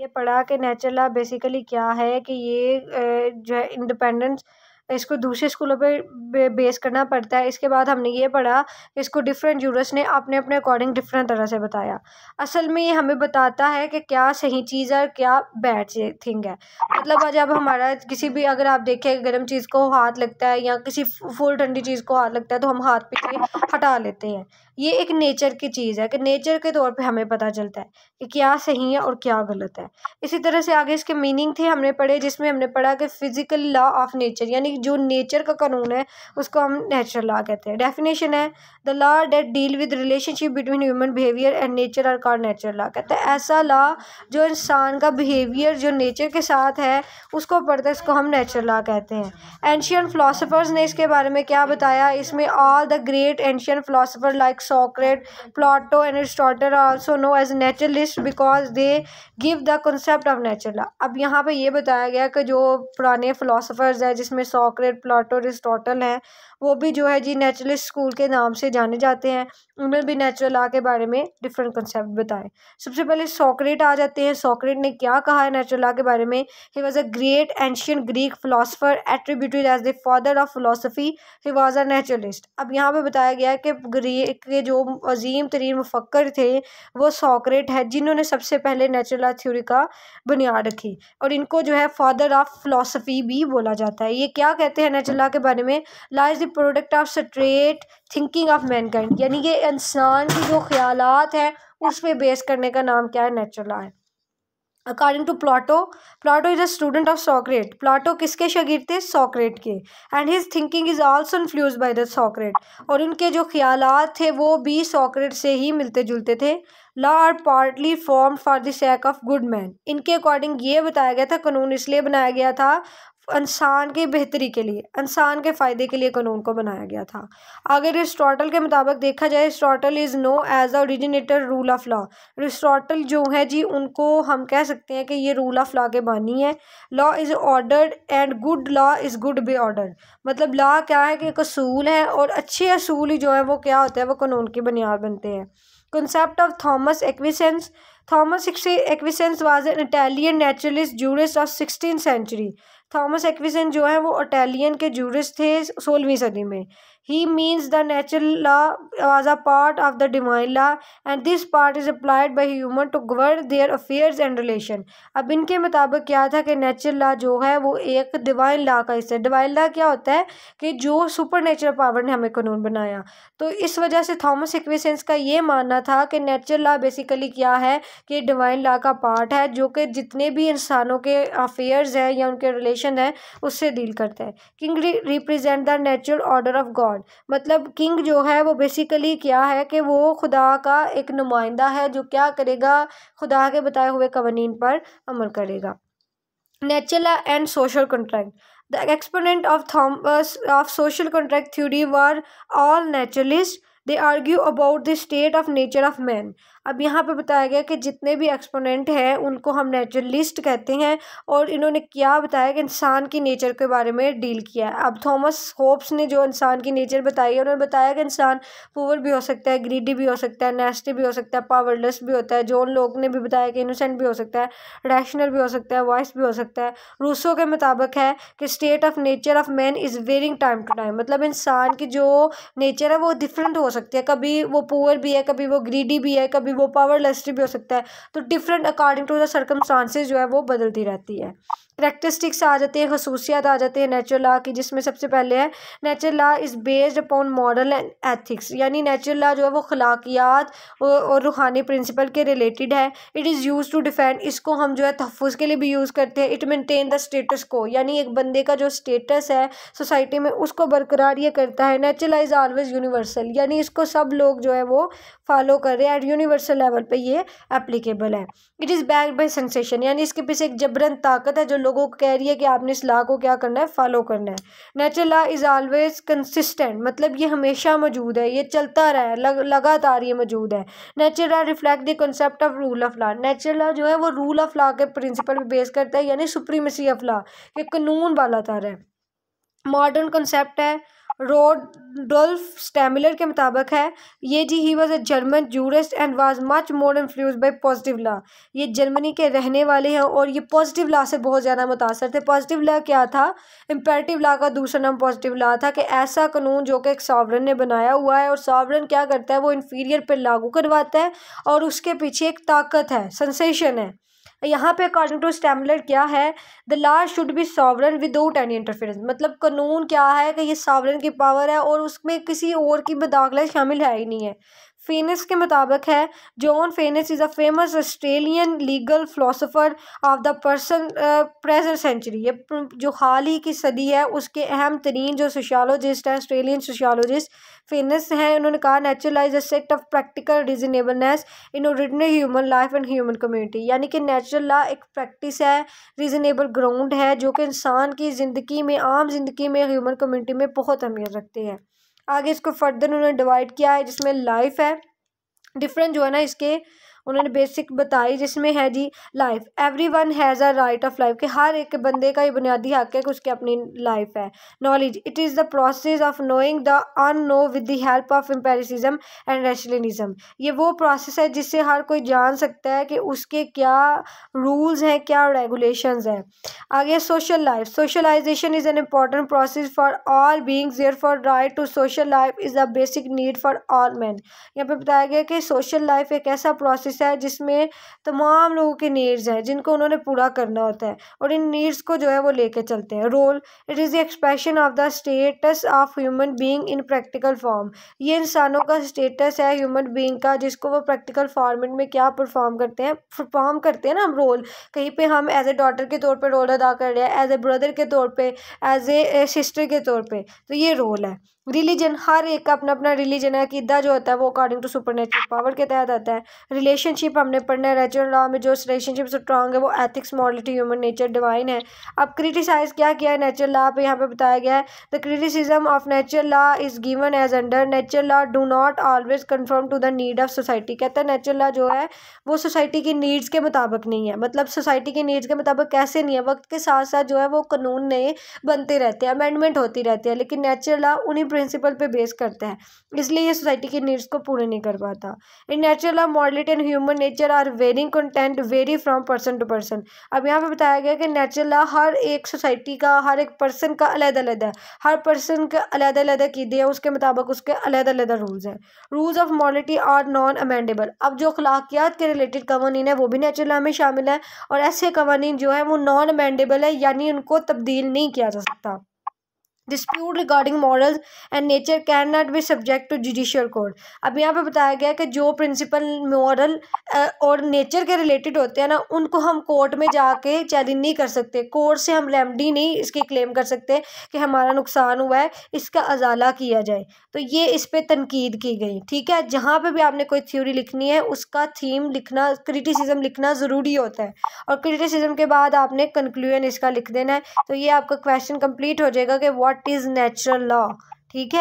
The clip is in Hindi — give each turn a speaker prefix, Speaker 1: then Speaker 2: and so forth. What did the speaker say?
Speaker 1: ये पढ़ा कि नेचर लॉ बेसिकली क्या है कि ये जो है इंडिपेंडेंस इसको दूसरे स्कूलों पे बेस करना पड़ता है इसके बाद हमने ये पढ़ा इसको डिफरेंट जूरस ने अपने अपने अकॉर्डिंग डिफरेंट तरह से बताया असल में ये हमें बताता है कि क्या सही चीज़ है और क्या बैड थिंग है मतलब आज अब हमारा किसी भी अगर आप देखें गर्म चीज़ को हाथ लगता है या किसी फुल ठंडी चीज़ को हाथ लगता है तो हम हाथ पीछे हटा लेते हैं ये एक नेचर की चीज़ है कि नेचर के तौर पे हमें पता चलता है कि क्या सही है और क्या गलत है इसी तरह से आगे इसके मीनिंग थे हमने पढ़े जिसमें हमने पढ़ा कि फिज़िकल लॉ ऑफ नेचर यानी जो नेचर का कानून है उसको हम नेचुरल लॉ कहते हैं डेफिनेशन है the law that deal with relationship between human behaviour and nature are call natural law कहते हैं ऐसा लॉ जो इंसान का बिहेवियर जो नेचर के साथ है उसको पढ़ते हैं इसको हम नेचुरल लॉ कहते हैं एंशियन फिलोसफर्स ने इसके बारे में क्या बताया इसमें all the great ancient philosopher like Socrates Plato and Aristotle also known as naturalist because they give the concept of natural law अब यहाँ पर यह बताया गया कि जो पुराने फिलोसफर्स हैं जिसमें सॉक्रेट प्लाटो एरिस्टोटल हैं वो भी जो है जी नेचुरलिस्ट स्कूल के नाम से से जाने जाते हैं उन्होंने भी नेचुरल लॉ के बारे में डिफरेंट कंसेप्ट बताए सबसे पहले सॉक्रेट आ जाते हैं सॉक्रेट ने क्या कहा है नेचुरल लॉ के बारे में he was a great ancient Greek philosopher attributed as the father of philosophy he was a naturalist अब यहाँ पर बताया गया है कि ग्रीक के जो अजीम तरीन मुफक्र थे वो सॉक्रेट है जिन्होंने सबसे पहले नेचुरल लॉ थ्योरी का बुनियाद रखी और इनको जो है फादर ऑफ फिलासफी भी बोला जाता है ये क्या कहते हैं नेचुरल लॉ के बारे में lies the product of straight thinking of mankind यानी कि इंसान की जो ख्यालात हैं उस पर बेस करने का नाम क्या है natural art according to Plato Plato is a student of Socrates Plato किसके शगीर थे सॉक्रेट के and his thinking is also influence by the Socrates और उनके जो ख्याल थे वो भी सॉक्रेट से ही मिलते जुलते थे law are partly form for the sake of good man इनके अकॉर्डिंग ये बताया गया था कानून इसलिए बनाया गया था इंसान की बेहतरी के लिए इंसान के फ़ायदे के लिए कानून को बनाया गया था अगर रिस्टोटल के मुताबिक देखा जाए Aristotle is known as the originator rule of law Aristotle जो है जी उनको हम कह सकते हैं कि ये रूल ऑफ लॉ के बानी है law is ordered and good law is good by order मतलब लॉ क्या है कि एक असूल है और अच्छे असूल जो है वो क्या होता है वो कानून की बुनियाद बनते हैं concept of Thomas Aquinas. Thomas Aquinas was an Italian naturalist jurist of sixteen century Thomas एक्विजन जो है वो अटैलियन के जूरिस थे सोलहवीं सदी में he means the natural law was a part of the divine law and this part is applied by human to govern their affairs and relation अब इनके मुताबिक क्या था कि नेचुरल लॉ जो है वो एक डिवाइन लॉ का हिस्सा है डिवाइन लॉ क्या होता है कि जो सुपर नेचुरल पावर ने हमें कानून बनाया तो इस वजह से थॉमस एक्विसेंस का ये मानना था कि नेचुरल लॉ बेसिकली क्या है कि डिवाइन लॉ का पार्ट है जो कि जितने भी इंसानों के अफेयर्स हैं या उनके रिलेशन रिलेशन है उससे डील करता है king represent the natural order of God मतलब किंग जो है वो बेसिकली क्या है कि वो खुदा का एक नुमाइंदा है जो क्या करेगा खुदा के बताए हुए कवानीन पर अमल करेगा natural and social contract the exponent of Thomas of social contract theory were all naturalist they argue about the state of nature of man अब यहाँ पे बताया गया कि जितने भी एक्सपोनेंट हैं उनको हम नेचुरलिस्ट कहते हैं और इन्होंने क्या बताया कि इंसान की नेचर के बारे में डील किया है अब थॉमस होप्स ने जो इंसान की नेचर बताई है उन्होंने बताया कि इंसान पुअर भी हो सकता है ग्रीडी भी हो सकता है नेस्टी भी हो सकता है पावरलेस भी होता है जॉन लोग ने भी बताया कि इनोसेंट भी हो सकता है रैशनल भी हो सकता है वॉइस भी हो सकता है रूसो के मुताबिक है कि state of nature of man is varying time to time मतलब इंसान की जो नेचर है वो डिफरेंट हो सकती है कभी वो पुअर भी है कभी वो ग्रीडी भी है कभी वो पावरलेस भी हो सकता है तो different according to the circumstances जो है वो बदलती रहती है करेक्टरिस्टिक्स आ जाते हैं खसूसियात आ जाते हैं नेचुरल लॉ की जिसमें सबसे पहले है natural law is based upon moral and ethics यानी नेचुरल लॉ जो है वो खलाकियात और, और रूहानी प्रिंसिपल के रिलेटेड है it is use to defend इसको हम जो है तहफ़ के लिए भी यूज़ करते हैं इट मेनटेन द स्टेटस को यानी एक बंदे का जो स्टेटस है सोसाइटी में उसको बरकरार ये करता है नेचुरल इज़ ऑलवेज़ यूनिवर्सल यानी इसको सब लोग जो है वो फॉलो कर रहे हैं एट यूनिवर्सल लेवल पर ये एप्लीकेबल है it is back by sensation यानी इसके पीछे एक जबरन ताकत है जो लोग लोगों को कह रही है कि आपने इस लॉ को क्या करना है फॉलो करना है natural law is always consistent मतलब ये हमेशा मौजूद है ये चलता रहा है लग, लगातार ये मौजूद है natural law reflect the concept of rule of law natural law जो है वो रूल ऑफ लॉ के प्रिंसिपल पर बेस करता है यानी सुप्रीमेसी ऑफ लॉ ये कानून वाला तार है मॉडर्न कंसेप्ट है रोडोल्फ स्टैमिलर के मुताबिक है ये जी he was a German jurist and was much more influence by positive law ये जर्मनी के रहने वाले हैं और ये पॉजिटिव ला से बहुत ज़्यादा मुतासर थे पॉजिटिव ला क्या था इम्पेरेटिव ला का दूसरा नाम पॉजिटिव ला था कि ऐसा कानून जो कि एक सावरन ने बनाया हुआ है और सावरन क्या करता है वो इन्फीरियर पर लागू करवाता है और उसके पीछे एक ताकत है सेंसेशन है यहाँ पे अकॉर्डिंग टू स्टैमलर क्या है the law should be sovereign without any interference मतलब कानून क्या है कि ये सॉवरन की पावर है और उसमें किसी और की बदाखलत शामिल है ही नहीं है फेनिस के मुताबिक है John Finnis is a famous Australian legal philosopher of the person present century ये जो हाल ही की सदी है उसके अहम तरीन जो सोशियोलॉजिस्ट हैं ऑस्ट्रेलियन सोशालोजिस्ट फेनिस हैं उन्होंने कहा naturalize sect of practical reasonableness in original human life and human community यानी कि नेचुरल ला एक प्रैक्टिस है रीजनेबल ग्राउंड है जो कि इंसान की ज़िंदगी में आम जिंदगी में ह्यूमन कम्युनिटी में बहुत अहमियत रखते हैं आगे इसको फर्दर उन्होंने डिवाइड किया है जिसमें लाइफ है डिफरेंट जो है ना इसके उन्होंने बेसिक बताई जिसमें है जी life everyone has a right of life कि हर एक बंदे का ये बुनियादी हक है कि उसकी अपनी लाइफ है knowledge it is the process of knowing the unknown with the help of empiricism and rationalism ये वो प्रोसेस है जिससे हर कोई जान सकता है कि उसके क्या रूल्स हैं क्या रेगुलेशन हैं आगे social life socialization is an important process for all beings air for right to social life is the basic need for all man यहाँ पर बताया गया कि सोशल लाइफ एक ऐसा प्रोसेस है जिसमें तमाम लोगों के नीड्स हैं जिनको उन्होंने पूरा करना होता है और इन नीड्स को जो है वो लेके चलते हैं role it is the expression of the status of human being in practical form ये इंसानों का स्टेटस है ह्यूमन बींग का जिसको वो प्रैक्टिकल फॉर्मेट में क्या परफॉर्म करते हैं परफॉर्म करते हैं ना हम रोल कहीं पर हम एज ए डॉटर के तौर पर रोल अदा कर रहे हैं एज ए ब्रदर के तौर पर एज ए सिस्टर के तौर पर तो ये रोल है रिलीजन हर एक का अपना अपना रिलीजन है किदा जो होता है वो according to supernatural power के तहत आता है रिलेशनशिप हमने पढ़ना है नेचुरल लॉ में जो रिलेशनशिप स्ट्रॉन्ग है वो ethics modality human nature divine है अब क्रिटिसाइज क्या किया है नेचुरल लॉ पर यहाँ पर बताया गया है the criticism of natural law is given as under natural law do not always conform to the need of society कहता है नेचुरल लॉ जो है वो सोसाइटी की नीड्स के मुताबिक नहीं है मतलब सोसाइटी की नीड्स के मुताबिक कैसे नहीं है वक्त के साथ साथ जो है वो कानून नए बनते रहते हैं अमेंडमेंट होती रहती है लेकिन नेचुरल लॉ उन्हीं प्रिंसिपल पे बेस करते हैं इसलिए ये सोसाइटी की नीड्स को पूरे नहीं कर पाता इन natural law modality and human nature are varying content vary from person to person अब यहाँ पे बताया गया कि नेचुरल लॉ हर एक सोसाइटी का हर एक पर्सन का अलग अलग है हर पर्सन के अलग अलग की दिया उसके मुताबिक उसके अलग अलग रूल्स हैं rules of modality are non amendable अब जो अखलाकियात के रिलेटेड कवानीन है वो भी नेचुरल लॉ में शामिल है और ऐसे कवानीन जो है वो नॉन अमेंडेबल है यानी उनको तब्दील नहीं किया जा सकता dispute regarding morals and nature can not be subject to judicial court अब यहाँ पे बताया गया कि जो प्रिंसिपल मॉरल और नेचर के रिलेटेड होते हैं ना उनको हम कोर्ट में जाके चैलेंज नहीं कर सकते कोर्ट से हम रेमडी नहीं इसकी क्लेम कर सकते कि हमारा नुकसान हुआ है इसका अजाला किया जाए तो ये इस पर तनकीद की गई ठीक है जहाँ पर भी आपने कोई थ्योरी लिखनी है उसका थीम लिखना क्रिटिसिज्म लिखना ज़रूरी होता है और क्रिटिसिज्म के बाद आपने कंक्लूजन इसका लिख देना है तो ये आपका क्वेश्चन कंप्लीट हो जाएगा कि वॉट इज नेचुरल लॉ ठीक है